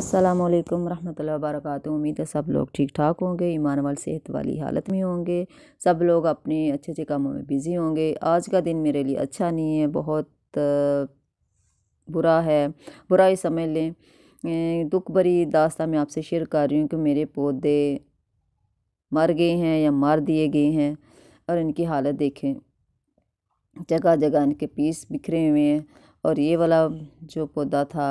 अस्सलाम वालेकुम रहमतुल्लाहि उम्मीद है सब लोग ठीक ठाक होंगे ईमान वाल सेहत वाली हालत में होंगे सब लोग अपने अच्छे अच्छे कामों में बिज़ी होंगे आज का दिन मेरे लिए अच्छा नहीं है बहुत बुरा है बुरा ही समझ लें दुख भरी दास्ता मैं आपसे शेयर कर रही हूँ कि मेरे पौधे मर गए हैं या मार दिए गए हैं और इनकी हालत देखें जगह जगह इनके पीस बिखरे हुए हैं और ये वाला जो पौधा था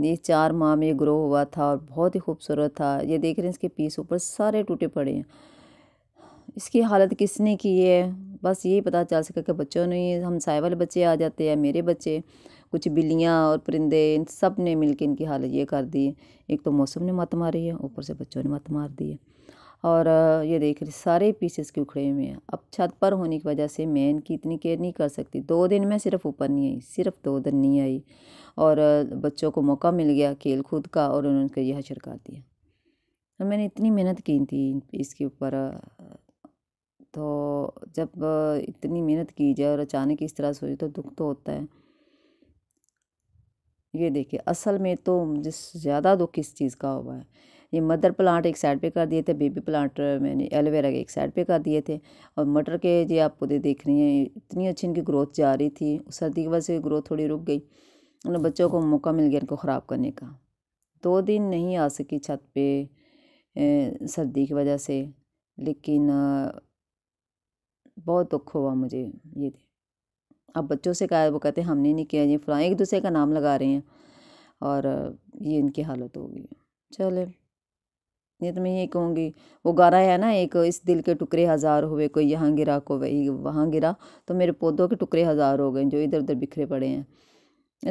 ये चार माह में ग्रो हुआ था और बहुत ही खूबसूरत था ये देख रहे हैं इसके पीस ऊपर सारे टूटे पड़े हैं इसकी हालत किसने की है बस यही पता चल सका कि बच्चों ने हम साय वाले बच्चे आ जाते हैं मेरे बच्चे कुछ बिल्लियाँ और परिंदे इन सब ने मिल इनकी हालत ये कर दी एक तो मौसम ने मत मारी है ऊपर से बच्चों ने मत मार दी है और ये देख रही सारे पीसेस के उखड़े हुए हैं अब छत पर होने की वजह से मैं इनकी इतनी केयर नहीं कर सकती दो दिन में सिर्फ ऊपर नहीं आई सिर्फ दो दिन नहीं आई और बच्चों को मौका मिल गया खेल कूद का और उन्होंने यह हशर कर दिया और तो मैंने इतनी मेहनत की थी इसके ऊपर तो जब इतनी मेहनत की जाए और अचानक इस तरह सोचे तो दुख तो होता है ये देखिए असल में तो जिस ज़्यादा दुख इस चीज़ का हुआ है ये मदर प्लांट एक साइड पे कर दिए थे बेबी प्लांट मैंने एलोवेरा के एक साइड पे कर दिए थे और मटर के जी आप पौधे देख रही हैं इतनी अच्छी इनकी ग्रोथ जा रही थी सर्दी की वजह से ग्रोथ थोड़ी रुक गई उन्होंने मतलब बच्चों को मौका मिल गया इनको ख़राब करने का दो दिन नहीं आ सकी छत पे सर्दी की वजह से लेकिन बहुत दुख हुआ मुझे ये अब बच्चों से कहा वो कहते हैं हमने नहीं किया ये फलाएँ एक दूसरे का नाम लगा रहे हैं और ये इनकी हालत हो गई चले ये तो मैं यही कहूँगी वो गाना है ना एक इस दिल के टुकड़े हज़ार हुए कोई यहाँ गिरा को वही वहाँ गिरा तो मेरे पौधों के टुकड़े हज़ार हो गए जो इधर उधर बिखरे पड़े हैं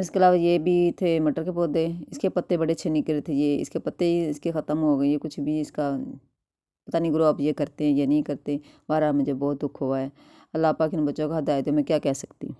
इसके अलावा ये भी थे मटर के पौधे इसके पत्ते बड़े अच्छे निकले थे ये इसके पत्ते ही इसके ख़त्म हो गए ये कुछ भी इसका पता नहीं गुरु आप ये करते हैं या नहीं करते बारह मुझे बहुत दुख हुआ है अल्लाह पाकि बच्चों का हदायत मैं क्या कह सकती हूँ